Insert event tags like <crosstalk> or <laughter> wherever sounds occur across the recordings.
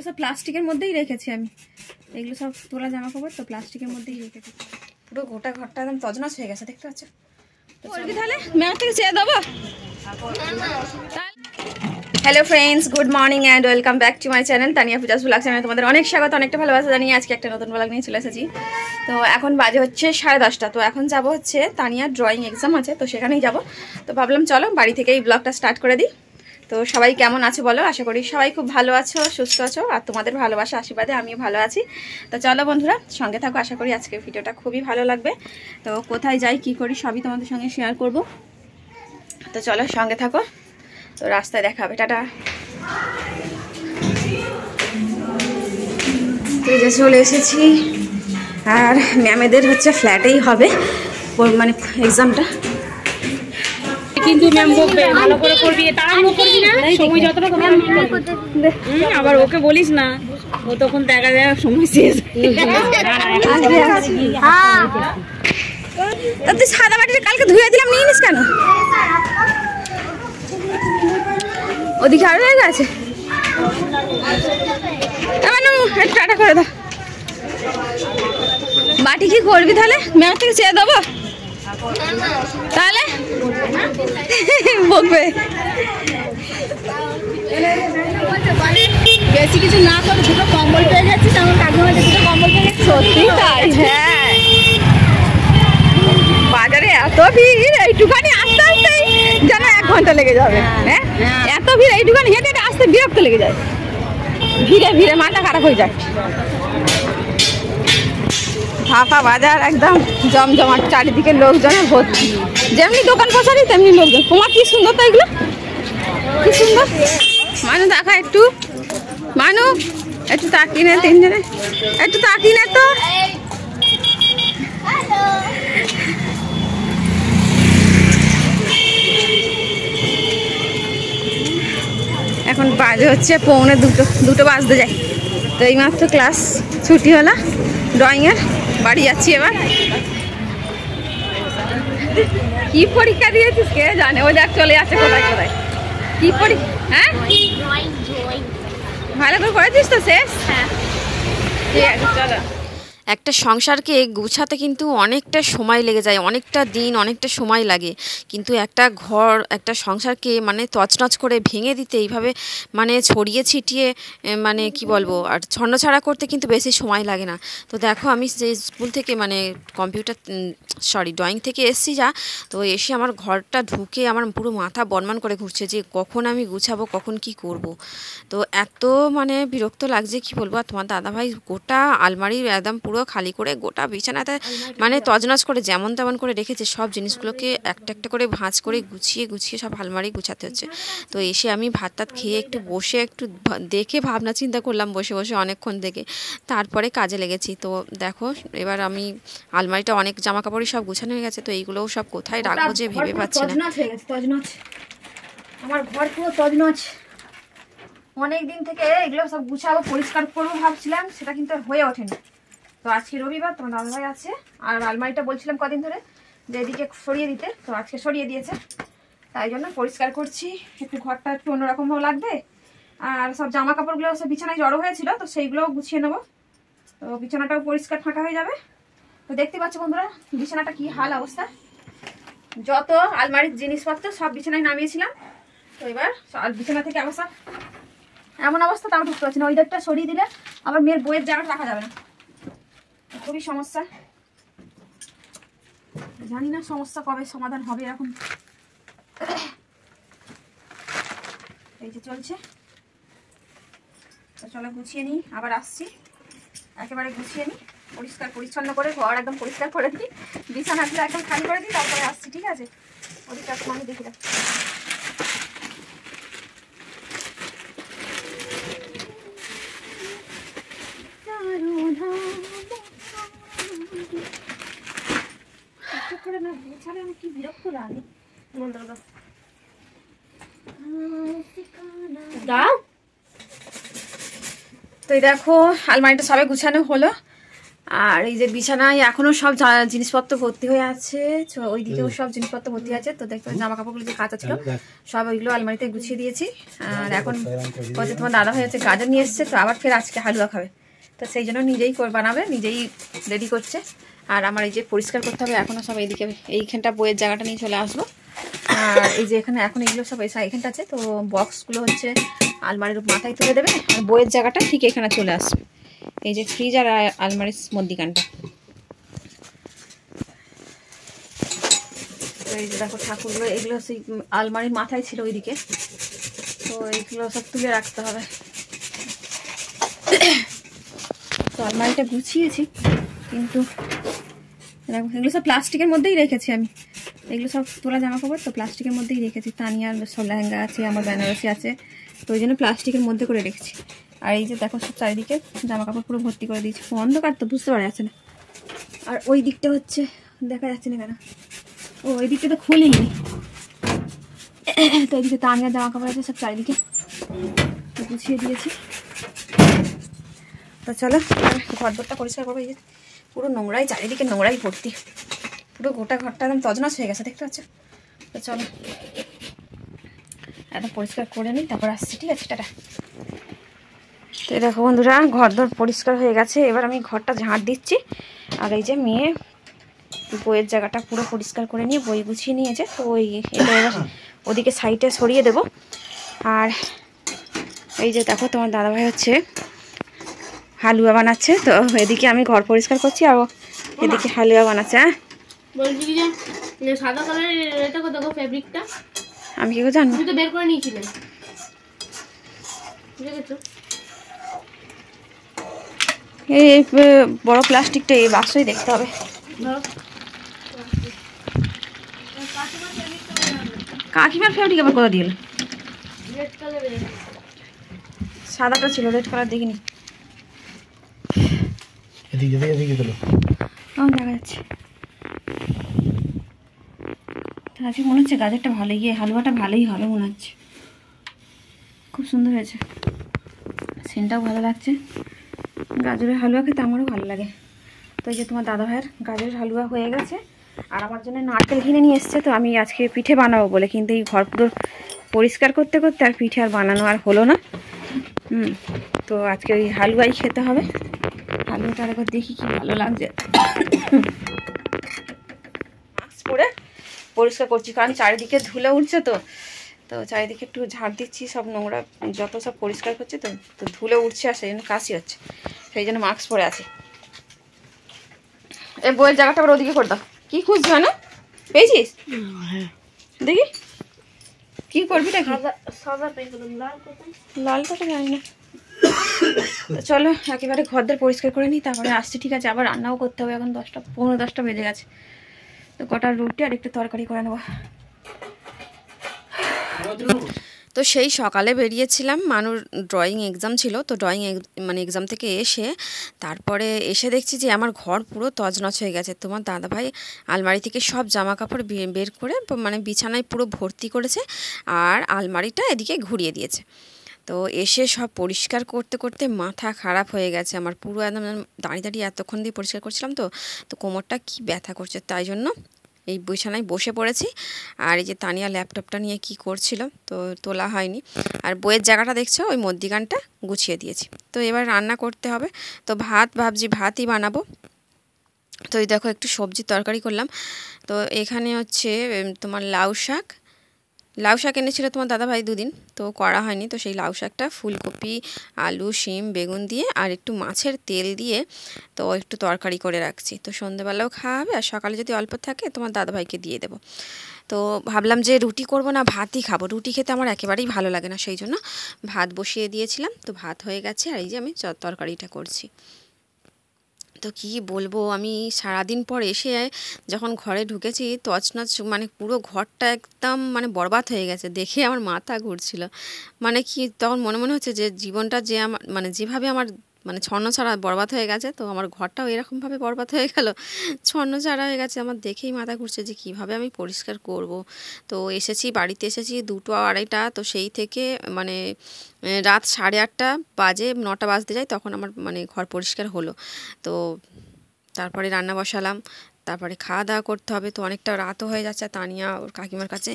এগুলো সব প্লাস্টিকের মধ্যেই রেখেছি আমি এগুলো সব তোলা জামা কাপড় তো প্লাস্টিকের মধ্যেই রেখেছি পুরো গোটা ঘরটা একদম তজনাস হয়ে গেছে দেখতে পাচ্ছ তাহলে ম্যাম চেয়ে দেবো hello friends good morning and welcome back to my channel Tania Puja vlog channel তোমাদের অনেক স্বাগত অনেকটা ভালোবাসা জানিয়ে আজকে একটা নতুন ব্লগ নিয়ে চলে এসেছি তো এখন বাজে হচ্ছে সাড়ে দশটা তো এখন যাব হচ্ছে তানিয়া ড্রয়িং এক্সাম আছে তো সেখানেই যাব তো ভাবলাম চলো বাড়ি থেকে এই ব্লগটা স্টার্ট করে দিই তো সবাই কেমন আছো বলো আশা করি সবাই খুব ভালো আছো সুস্থ আছো আর তোমাদের ভালোবাসা আশীর্বাদে আমিও ভালো আছি তো চলো বন্ধুরা সঙ্গে থাকো আশা করি আজকের ভিডিওটা খুবই ভালো লাগবে তো কোথায় যাই কি করি সবই তোমাদের সঙ্গে শেয়ার করব তো চলো সঙ্গে থাকো তো রাস্তায় দেখা হবে টাটা যে চলে এসেছি আর ম্যামেদের হচ্ছে ফ্ল্যাটেই হবে মানে এক্সামটা কিন্তু ম্যাম বকবে ভালো করে করবি তাড়াহুড়ো করবি না সময় যতটা হুম আবার ওকে বলিস না ও তখন দেখা যায় সময় শেষ তুই সাদা বাটিটা কালকে ধুয়ে দিলাম নিয়ে নিস কেন ওদিকে আরো জায়গা আছে টাটা করে দাও বাটি কি করবি তাহলে ম্যাম থেকে চেয়ে দেবো তাহলে বকবে বেশি কিছু না করে দুটো কম্বল পেয়ে গেছিস আমার কাকিমা দুটো কম্বল পেয়ে গেছি সত্যি তাই হ্যাঁ বাজারে এত ভিড় এইটুখানি আস্তে আস্তে যেন এক ঘন্টা লেগে যাবে হ্যাঁ, হ্যাঁ। এত ভিড় এইটুখানি হেঁটে আসতে বিরক্ত লেগে যায় ভিড়ে ভিড়ে মাথা খারাপ হয়ে যায় ফাঁকা বাজার একদম জমজমাট চারিদিকে লোকজনে ভর্তি যেমনি দোকান বসারি তেমনি লোকজন তোমার কি সুন্দর তো এগুলো কি সুন্দর মানু দেখা একটু মানু একটু তাকিয়ে নে তিনজনে একটু তাকিয়ে নে তো এখন বাজে হচ্ছে পৌনে দুটো দুটো বাজতে যায় তো এইমাত্র ক্লাস ছুটি হলো ড্রয়িংয়ের বাড়ি যাচ্ছি এবার কি পরীক্ষা দিয়েছিস কে জানে ওই দেখ চলে যাচ্ছে কোথায় কোথায় কি পরীক্ষা হ্যাঁ ভালো করে করেছিস তো শেষ হ্যাঁ। ঠিক আছে চলো একটা সংসারকে গুছাতে কিন্তু অনেকটা সময় লেগে যায় অনেকটা দিন অনেকটা সময় লাগে কিন্তু একটা ঘর একটা সংসারকে মানে তছনছ করে ভেঙে দিতে এইভাবে মানে ছড়িয়ে ছিটিয়ে মানে কি বলবো আর ছন্নছাড়া করতে কিন্তু বেশি সময় লাগে না তো দেখো আমি যে স্কুল থেকে মানে কম্পিউটার সরি ড্রয়িং থেকে এসছি যা তো এসে আমার ঘরটা ঢুকে আমার পুরো মাথা বনমান করে ঘুরছে যে কখন আমি গুছাবো কখন কি করব। তো এত মানে বিরক্ত লাগছে কি বলবো আর তোমার দাদাভাই গোটা আলমারির একদম পুরো জায়গাগুলো খালি করে গোটা বিছানাতে মানে তজনাজ করে যেমন তেমন করে রেখেছে সব জিনিসগুলোকে একটা একটা করে ভাঁজ করে গুছিয়ে গুছিয়ে সব আলমারি গুছাতে হচ্ছে তো এসে আমি ভাত টাত খেয়ে একটু বসে একটু দেখে ভাবনা চিন্তা করলাম বসে বসে অনেকক্ষণ থেকে তারপরে কাজে লেগেছি তো দেখো এবার আমি আলমারিটা অনেক জামা কাপড়ই সব গুছানো হয়ে গেছে তো এইগুলোও সব কোথায় রাখবো যে ভেবে পাচ্ছি না আমার ঘর পুরো তজনজ অনেক দিন থেকে এগুলো সব গুছাবো পরিষ্কার করবো ভাবছিলাম সেটা কিন্তু হয়ে ওঠেনি তো আজকে রবিবার তোমার দাদাভাই আছে আর আলমারিটা বলছিলাম কদিন ধরে যে এদিকে সরিয়ে দিতে তো আজকে সরিয়ে দিয়েছে তাই জন্য পরিষ্কার করছি একটু ঘরটা একটু অন্যরকমভাবে লাগবে আর সব জামা কাপড়গুলো সব বিছানায় জড়ো হয়েছিল তো সেইগুলোও গুছিয়ে নেবো তো বিছানাটাও পরিষ্কার ফাঁকা হয়ে যাবে তো দেখতে পাচ্ছ বন্ধুরা বিছানাটা কি হাল অবস্থা যত আলমারির জিনিসপত্র সব বিছানায় নামিয়েছিলাম তো এবার বিছানা থেকে অবস্থা এমন অবস্থা তাও ঢুকতে পারছি না ওই দিকটা সরিয়ে দিলে আবার মেয়ের বইয়ের জায়গাটা রাখা যাবে না খুবই সমস্যা জানি না সমস্যা কবে সমাধান হবে এখন এই যে চলছে চলো গুছিয়ে নিই আবার আসছি একেবারে গুছিয়ে নিই পরিষ্কার পরিচ্ছন্ন করে ঘর একদম পরিষ্কার করে দিই বিছানাগুলো একদম খালি করে দিই তারপরে আসছি ঠিক আছে ওদিকটা আমি দেখি রাখছি curare. Non droga. দাও তো দেখো আলমারিটা সবাই গুছানো হলো আর এই যে বিছানায় এখনো সব জিনিসপত্র ভর্তি হয়ে আছে ওই দিকেও সব জিনিসপত্র ভর্তি আছে তো দেখতে জামা কাপড়গুলো যে কাঁচা ছিল হ্যাঁ, সব ওইগুলো আলমারিতে গুছিয়ে দিয়েছি আর এখন হচ্ছে তোমার দাদা হয়ে যাচ্ছে গাজর নিয়ে এসছে তো আবার ফের আজকে হালুয়া খাবে তো সেই জন্য নিজেই বানাবে নিজেই রেডি করছে আর আমার এই যে পরিষ্কার করতে হবে এখনও সব এইদিকে এইখানটা বইয়ের জায়গাটা নিয়ে চলে আসবো আর এই যে এখানে এখন এগুলো সব এসে এখানটা আছে তো বক্সগুলো হচ্ছে আলমারির মাথায় তুলে দেবে আর বইয়ের জায়গাটা ঠিক এখানে চলে আসবে এই যে ফ্রিজ আর আলমারির মধ্যিখানটা এই যে দেখো ঠাকুরগুলো এগুলো সেই আলমারির মাথায় ছিল ওইদিকে তো এইগুলো সব তুলে রাখতে হবে তো আলমারিটা গুছিয়েছি কিন্তু এগুলো সব প্লাস্টিকের মধ্যেই রেখেছি আমি এগুলো সব তোলা জামা কাপড় তো প্লাস্টিকের মধ্যেই রেখেছি তানিয়ার সব লেহেঙ্গা আছে আমার বেনারসি আছে তো ওই জন্য প্লাস্টিকের মধ্যে করে রেখেছি আর এই যে দেখো সব চারিদিকে জামা কাপড় পুরো ভর্তি করে দিয়েছি অন্ধকার তো বুঝতে পারা যাচ্ছে না আর ওই দিকটা হচ্ছে দেখা যাচ্ছে না কেন ও ওই দিকটা তো খুলিনি তো এদিকে তানিয়ার জামা কাপড় আছে সব চারিদিকে গুছিয়ে দিয়েছি তো চলো ঘর দরটা পরিষ্কার করবো এই যে পুরো নোংরাই চারিদিকে নোংরাই ভর্তি পুরো গোটা ঘরটা একদম তজনাস হয়ে গেছে দেখতে পাচ্ছ তো চলো একদম পরিষ্কার করে নিই তারপর আসছি ঠিক আছে টাটা তো দেখো বন্ধুরা ঘর ধর পরিষ্কার হয়ে গেছে এবার আমি ঘরটা ঝাঁট দিচ্ছি আর এই যে মেয়ে বইয়ের জায়গাটা পুরো পরিষ্কার করে নিয়ে বই গুছিয়ে নিয়েছে তো ওই এটা এবার ওদিকে সাইডে সরিয়ে দেব আর এই যে দেখো তোমার দাদাভাই হচ্ছে হালুয়া বানাচ্ছে তো এদিকে আমি ঘর পরিষ্কার করছি আর এদিকে হালুয়া বানাচ্ছে হ্যাঁ আমি কি জানো এই বড় প্লাস্টিকটা এই বাক্সই দেখতে হবে কাকিমার ফেব্রিক আবার কোথায় দিয়ে সাদাটা ছিল রেড কালার দেখিনি এদিকে এদিকে এদিকে তোলো আমার দেখা যাচ্ছে আজকে মনে হচ্ছে গাজরটা ভালোই গিয়ে হালুয়াটা ভালোই হবে মনে হচ্ছে খুব সুন্দর হয়েছে সেন্টটাও ভালো লাগছে গাজরের হালুয়া খেতে আমারও ভালো লাগে তো এই যে তোমার দাদা ভাইয়ের গাজরের হালুয়া হয়ে গেছে আর আমার জন্য নারকেল কিনে নিয়ে এসছে তো আমি আজকে পিঠে বানাবো বলে কিন্তু এই ঘর পরিষ্কার করতে করতে আর পিঠে আর বানানো আর হলো না হুম তো আজকে ওই হালুয়াই খেতে হবে আলুটা দেখি কি ভালো লাগছে মাস্ক পরে পরিষ্কার করছি কারণ চারিদিকে ধুলে উঠছে তো তো চারিদিকে একটু ঝাড় দিচ্ছি সব নোংরা যত সব পরিষ্কার করছে তো তো ধুলে উঠছে আর সেই জন্য কাশি হচ্ছে সেই জন্য মাস্ক পরে আছে এই বইয়ের জায়গাটা আবার ওদিকে করে দাও কী খুঁজছি হয় না পেয়েছিস দেখি কি করবি নাকি লাল তো জানি না <coughs> চলো একেবারে ঘরদের পরিষ্কার করে নিই তারপরে আসছি ঠিক আছে আবার রান্নাও করতে হবে এখন দশটা পনেরো দশটা বেজে গেছে তো কটা রুটি আর একটু তরকারি করে নেবো তো সেই সকালে বেরিয়েছিলাম মানুষ ড্রয়িং এক্সাম ছিল তো ড্রয়িং মানে এক্সাম থেকে এসে তারপরে এসে দেখছি যে আমার ঘর পুরো তজনচ হয়ে গেছে তোমার দাদাভাই আলমারি থেকে সব জামা কাপড় বের করে মানে বিছানায় পুরো ভর্তি করেছে আর আলমারিটা এদিকে ঘুরিয়ে দিয়েছে তো এসে সব পরিষ্কার করতে করতে মাথা খারাপ হয়ে গেছে আমার পুরো একদম দাঁড়িয়ে দাঁড়িয়ে এতক্ষণ দিয়ে পরিষ্কার করছিলাম তো তো কোমরটা কি ব্যথা করছে তাই জন্য এই বিছানায় বসে পড়েছি আর এই যে তানিয়া ল্যাপটপটা নিয়ে কি করছিল তো তোলা হয়নি আর বইয়ের জায়গাটা দেখছো ওই মদ্দিগানটা গুছিয়ে দিয়েছি তো এবার রান্না করতে হবে তো ভাত ভাবছি ভাতই বানাবো তো এই দেখো একটু সবজি তরকারি করলাম তো এখানে হচ্ছে তোমার লাউ শাক লাউ শাক এনেছিল তোমার দাদাভাই দুদিন তো করা হয়নি তো সেই লাউ শাকটা ফুলকপি আলু শিম বেগুন দিয়ে আর একটু মাছের তেল দিয়ে তো একটু তরকারি করে রাখছি তো সন্ধেবেলাও খাওয়া হবে আর সকালে যদি অল্প থাকে তোমার দাদাভাইকে দিয়ে দেবো তো ভাবলাম যে রুটি করব না ভাতই খাবো রুটি খেতে আমার একেবারেই ভালো লাগে না সেই জন্য ভাত বসিয়ে দিয়েছিলাম তো ভাত হয়ে গেছে আর এই যে আমি তরকারিটা করছি তো কি বলবো আমি সারাদিন পর এসে যখন ঘরে ঢুকেছি তচনচ মানে পুরো ঘরটা একদম মানে বরবাদ হয়ে গেছে দেখে আমার মাথা ঘুরছিল মানে কি তখন মনে মনে হচ্ছে যে জীবনটা যে আমার মানে যেভাবে আমার মানে ছন্ন ছাড়া বরবাদ হয়ে গেছে তো আমার ঘরটাও এরকমভাবে বরবাদ হয়ে গেল ছন্ন ছাড়া হয়ে গেছে আমার দেখেই মাথা ঘুরছে যে কিভাবে আমি পরিষ্কার করব তো এসেছি বাড়িতে এসেছি দুটো আড়াইটা তো সেই থেকে মানে রাত সাড়ে আটটা বাজে নটা বাজতে যায় তখন আমার মানে ঘর পরিষ্কার হলো তো তারপরে রান্না বসালাম তারপরে খাওয়া দাওয়া করতে হবে তো অনেকটা রাতও হয়ে যাচ্ছে তানিয়া ওর কাকিমার কাছে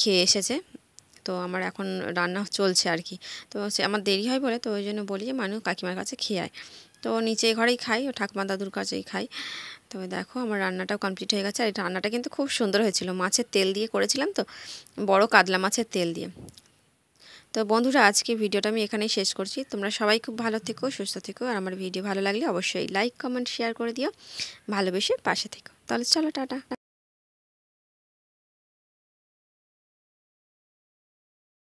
খেয়ে এসেছে তো আমার এখন রান্না চলছে আর কি তো সে আমার দেরি হয় বলে তো ওই জন্য বলি যে মানুষ কাকিমার কাছে খেয়ে আয় তো নিচে ঘরেই খাই ও ঠাকুমা দাদুর কাছেই খাই তবে দেখো আমার রান্নাটাও কমপ্লিট হয়ে গেছে আর এই রান্নাটা কিন্তু খুব সুন্দর হয়েছিল মাছের তেল দিয়ে করেছিলাম তো বড় কাতলা মাছের তেল দিয়ে তো বন্ধুরা আজকে ভিডিওটা আমি এখানেই শেষ করছি তোমরা সবাই খুব ভালো থেকো সুস্থ থেকো আর আমার ভিডিও ভালো লাগলে অবশ্যই লাইক কমেন্ট শেয়ার করে দিও ভালোবেসে পাশে থেকো তাহলে চলো টাটা